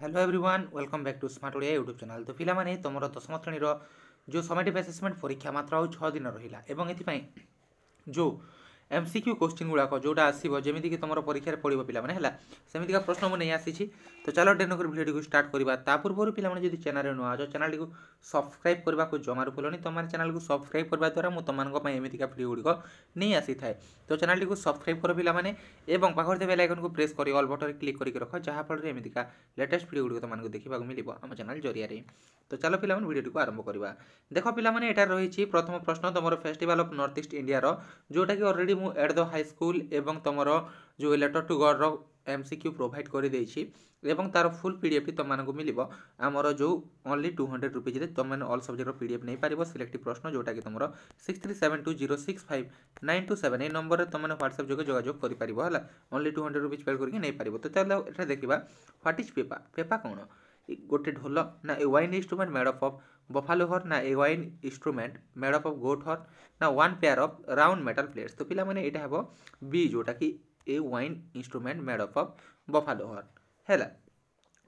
hello everyone welcome back to smart Odia YouTube channel ତ ପିଲାମାନେ ତୁମର ଦଶମ ଶ୍ରେଣୀର ଯେଉଁ ସମାଟିଭ୍ ଆସେସମେଣ୍ଟ ପରୀକ୍ଷା ମାତ୍ର ଆଉ ଛଅ ଦିନ ରହିଲା ଏବଂ ଏଥିପାଇଁ ଯେଉଁ ଏମ୍ସିକ୍ୟୁ କୋଶ୍ଚିନ୍ ଗୁଡ଼ାକ ଯେଉଁଟା ଆସିବ ଯେମିତିକି ତୁମର ପରୀକ୍ଷାରେ ପଡ଼ିବ ପିଲାମାନେ ହେଲା ସେମିତିକା ପ୍ରଶ୍ନ ମୁଁ ନେଇ ଆସିଛି ତ ଚାଲ ଡେନକରି ଭିଡ଼ିଓଟିକୁ ଷ୍ଟାର୍ଟ କରିବା ତା ପୂର୍ବରୁ ପିଲାମାନେ ଯଦି ଚ୍ୟାନେଲ୍ରେ ନୂଆ ଅଛ ଚ୍ୟାନେଲ୍ଟିକୁ ସବସ୍କ୍ରାଇବ୍ କରିବାକୁ ଜମାରୁ ଭୁଲନି ତୁମର ଚ୍ୟାନେଲ୍କୁ ସବସ୍କ୍ରାଇବ୍ କରିବା ଦ୍ୱାରା ମୁଁ ତୁମମାନଙ୍କ ପାଇଁ ଏମିତିକା ଭିଡ଼ିଓ ଗୁଡ଼ିକ ନେଇ ଆସିଥାଏ ତ ଚ୍ୟାନେଲ୍ଟିକୁ ସବସ୍କ୍ରାଇବ୍ କର ପିଲାମାନେ ଏବଂ ପାଖରେ ଥିବା ବେଲ୍ ଆଇକନ୍କୁ ପ୍ରେସ୍ କରି ଅଲ୍ ବଟନ୍ରେ କ୍ଲିକ୍ କରିକି ରଖ ଯାହାଫଳରେ ଏମିତିକା ଲେଟେଷ୍ଟ ଭିଡ଼ିଓ ଗୁଡ଼ିକ ତୁମମାନଙ୍କୁ ଦେଖିବାକୁ ମିଳିବ ଆମ ଚ୍ୟାନେଲ୍ ଜରିଆରେ ତ ଚାଲ ପିଲାମାନେ ଭିଡ଼ିଓଟିକୁ ଆରମ୍ଭ କରିବା ଦେଖ ପିଲାମାନେ ଏଠାରେ ରହିଛି ପ୍ରଥମ ପ୍ରଶ୍ନ ତୁମର ଫେଷ୍ଟିଭାଲ୍ ଅଫ୍ ନର୍ଥ ଇଷ୍ଟ ଇଣ୍ଡିଆର ଯେଉଁଟାକି ଅଲରେଡ଼ି ଯଦି ମୁଁ ଏଟ୍ ଦ ହାଇସ୍କୁଲ ଏବଂ ତୁମର ଯେଉଁ ଲେଟର୍ ଟୁ ଗଡ଼୍ର ଏମ୍ ସି କ୍ୟୁ ପ୍ରୋଭାଇଡ଼ କରିଦେଇଛି ଏବଂ ତା'ର ଫୁଲ୍ ପି ଡି ଏଫ୍ ତୁମମାନଙ୍କୁ ମିଳିବ ଆମର ଯେଉଁ ଓନ୍ଲି ଟୁ ହଣ୍ଡ୍ରେଡ଼ ରୁପିଜ୍ରେ ତୁମମାନେ ଅଲ୍ ସବଜେକ୍ଟର ପି ଡି ଏଫ୍ ନେଇପାରିବ ସିଲେକ୍ଟିଭ୍ ପ୍ରଶ୍ନ ଯେଉଁଟାକି ତୁମର six three seven two zero six five nine two seven ଏଇ ନମ୍ବରରେ ତୁମମାନେ ହ୍ୱାଟ୍ସଆପ୍ ଯୋଗେ ଯୋଗାଯୋଗ କରିପାରିବ ହେଲା only two hundred rupees paid କରିକି ନେଇପାରିବ ତ ତାହେଲେ ଏଠାରେ ଦେଖିବା ହ୍ୱାଟ୍ ଇଜ୍ ପେପା ପେପା କ'ଣ ଗୋଟେ ଢୋଲ ନା a wind instrument made of buffalo horn ना a wind instrument made of of goat horn ना one pair of round metal plates तो पिला मैंने यहाँ हम बी जोटा कि a wind instrument made of of buffalo horn है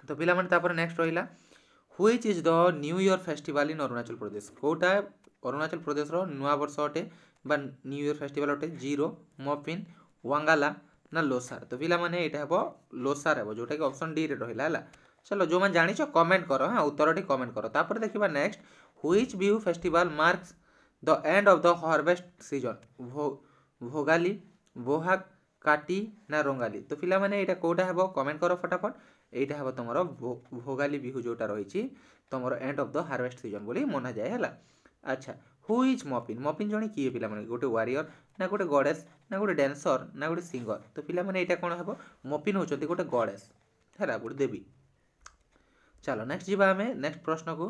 तो पिलाମାନେ ତାପରେ ନେକ୍ସଟ ରହିଲା which is the new year festival in Arunachal Pradesh କେଉଁଟା ଅରୁଣାଚଳ ପ୍ରଦେଶର ନୂଆବର୍ଷ ଅଟେ ବା ନ୍ୟୁ ଇୟର୍ ଫେଷ୍ଟିଭାଲ୍ ଅଟେ ଜିରୋ ମଫିନ୍ ୱାଙ୍ଗାଲା ନା ଲୋସାର ତ ପିଲାମାନେ ଏଇଟା ହେବ ଲୋସାର ହେବ ଯେଉଁଟାକି ଅପସନ୍ ଡିରେ ରହିଲା ହେଲା চলো যে জাঁচ কমেন্ট কর হ্যাঁ উত্তরটি কমেন্ট কর তাপরে দেখবা next which Bihu festival marks the end of the harvest season Bhogali Bohag Kati না রঙ্গালি তো পিলামানে এটা কোটা হব কমেন্ট কর ফটাফট এইটা হব তোমার ভোগালি বিহু যেটা রয়েছে তোমার end of the harvest season বলে মনা যায় হল আচ্ছা হু ইজ মপিন মপিন জনে কিয়ে পিলামানে গোটে ওয়ারিয়র না গোটে গডেস না গোটে ড্যান্সর না গোটে সিঙ্গর তো পিলামানে এটা কোণ হব মপিন হচ্ছে গোটে গডেস হ্যাঁ গোটে দেবী ଚାଲ ନେକ୍ସଟ ଯିବା ଆମେ ନେକ୍ସଟ ପ୍ରଶ୍ନକୁ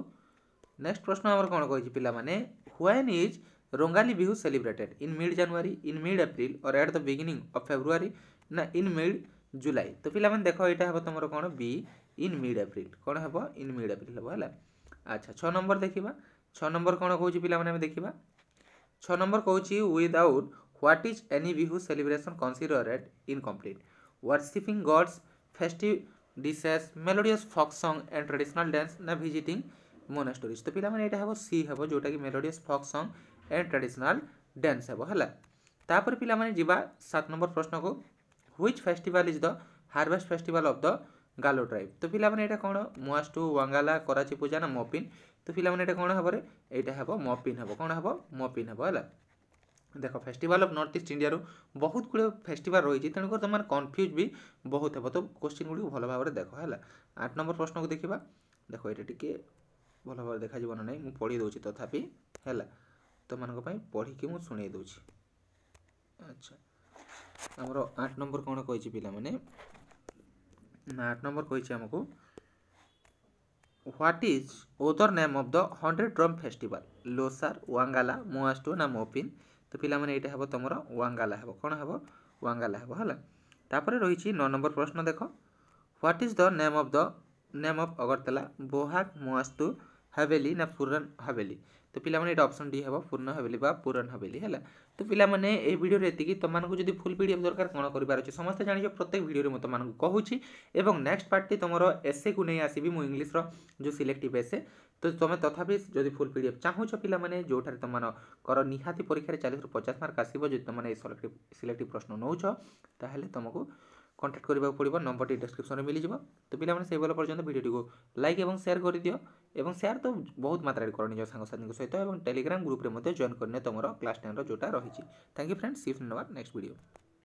ନେକ୍ସଟ ପ୍ରଶ୍ନ ଆମର କ'ଣ କହିଛି ପିଲାମାନେ when is Rongali Bihu celebrated in mid January in mid April or at the beginning of February ନା ଇନ୍ ମିଡ୍ ଜୁଲାଇ ତ ପିଲାମାନେ ଦେଖ ଏଇଟା ହେବ ତୁମର କ'ଣ ବି ଇନ୍ ମିଡ୍ ଏପ୍ରିଲ କ'ଣ ହେବ ଇନ୍ ମିଡ୍ ଏପ୍ରିଲ ହେବ ହେଲା ଆଚ୍ଛା ଛଅ ନମ୍ବର ଦେଖିବା ଛଅ ନମ୍ବର କ'ଣ କହୁଛି ପିଲାମାନେ ଆମେ ଦେଖିବା ଛଅ ନମ୍ବର କହୁଛି without what is any Bihu celebration considered incomplete worshipping gods ଫେଷ୍ଟି dishes melodious folk song and traditional dance na visiting monasteries to pila mane eta habo c habo jota ki melodious folk song and traditional dance habo hala तापर पाने जावा सात नंबर प्रश्न को which festival is the harvest festival of the Galo tribe तो पाने यहाँ कौन मुआस्टू वांगाला कराची पूजा ना मपिन तो पाने कौन हे यहाँ हम मपिन हम कौन हम मपिन हम है দেখ ଫେଷ୍ଟିଭାଲ ଅଫ୍ ନର୍ଥ ଇଷ୍ଟ ଇଣ୍ଡିଆରୁ ବହୁତ ଗୁଡ଼ିଏ ଫେଷ୍ଟିଭାଲ ରହିଛି ତେଣୁକରି ତୁମମାନେ କନଫ୍ୟୁଜ୍ ବି ବହୁତ ହେବ ତ କୋଶ୍ଚିନ୍ ଗୁଡ଼ିକୁ ଭଲ ଭାବରେ ଦେଖ ହେଲା ଆଠ ନମ୍ବର ପ୍ରଶ୍ନକୁ ଦେଖିବା ଦେଖ ଏଇଟା ଟିକେ ଭଲ ଭାବରେ ଦେଖାଯିବ ନା ନାହିଁ ମୁଁ ପଢ଼ି ଦେଉଛି ତଥାପି ହେଲା ତୁମମାନଙ୍କ ପାଇଁ ପଢ଼ିକି ମୁଁ ଶୁଣେଇ ଦେଉଛି ଆଚ୍ଛା ଆମର ଆଠ ନମ୍ବର କ'ଣ କହିଛି ପିଲାମାନେ ନା ଆଠ ନମ୍ବର କହିଛି ଆମକୁ what is other name of the hundred drum festival Losar Wangala Moastu না মপিন তো ପିଲାମାନେ ଏଇଟା ହେବ ତୁମର ୱାଙ୍ଗାଲା ହେବ କ'ଣ ହେବ ୱାଙ୍ଗାଲା ହେବ ହେଲା ତାପରେ ରହିଛି ନଅ ନମ୍ବର ପ୍ରଶ୍ନ ଦେଖ what is the name of the name of Agartala Bohag Moastu Haveli ନା ପୁରାନ ହାଭେଲି ତ ପିଲାମାନେ ଏଇଟା ଅପସନ୍ ଡି ହେବ ପୂର୍ଣ୍ଣ ହାଭେଲି ବା ପୁରାନ ହାଭେଲି ହେଲା ତ ପିଲାମାନେ ଏହି ଭିଡ଼ିଓରେ ଏତିକି ତୁମମାନଙ୍କୁ ଯଦି ଫୁଲ୍ ପି ଦରକାର କ'ଣ କରିବାର ଅଛି ସମସ୍ତେ ଜାଣିଛ ପ୍ରତ୍ୟେକ ଭିଡ଼ିଓରେ ମୁଁ ତୁମମାନଙ୍କୁ କହୁଛି ଏବଂ ନେକ୍ସଟ ପାର୍ଟଟି ତୁମର ଏସେକୁ ନେଇ ଆସିବି ମୁଁ ଇଂଲିଶର ଯେଉଁ ସିଲେକ୍ଟିଭ୍ ଏସେ ତ ତୁମେ ତଥାପି ଯଦି ଫୁଲ୍ ପି ଚାହୁଁଛ ପିଲାମାନେ ଯେଉଁଠାରେ ତୁମମାନଙ୍କର ନିହାତି ପରୀକ୍ଷାରେ ଚାଳିଶରୁ ପଚାଶ ମାର୍କ ଆସିବ ଯଦି ତୁମେ ଏହି ସିଲେକ୍ଟିଭ୍ ସିଲେକ୍ଟିଭ୍ ପ୍ରଶ୍ନ ନେଉଛ ତାହେଲେ ତୁମକୁ কন্ট্যাক্ট করা পড়ব নম্বরটি ডেসক্রিপশনে মিলিযোগ তো পিলামানে সেইভাবে পর্যন্ত ভিডিওটি লাইক এবং সেয়ার করে দিও এবং ସେୟାର ତ ବହୁତ ମାତ୍ରାରେ କର ନିଜ ସାଙ୍ଗସାଥିଙ୍କ ସହିତ ଏବଂ ଟେଲିଗ୍ରାମ ଗ୍ରୁପରେ ମଧ୍ୟ ଜଏନ୍ କରିନିଅ ତୁମର କ୍ଲାସ୍ ଟେନ୍ର ଯେଉଁଟା ରହିଛି ଥ୍ୟାଙ୍କ ୟୁ ଫ୍ରେଣ୍ଡ ସିଫ୍ଟ ନେବା ନେକ୍ସଟ ଭିଡ଼ିଓ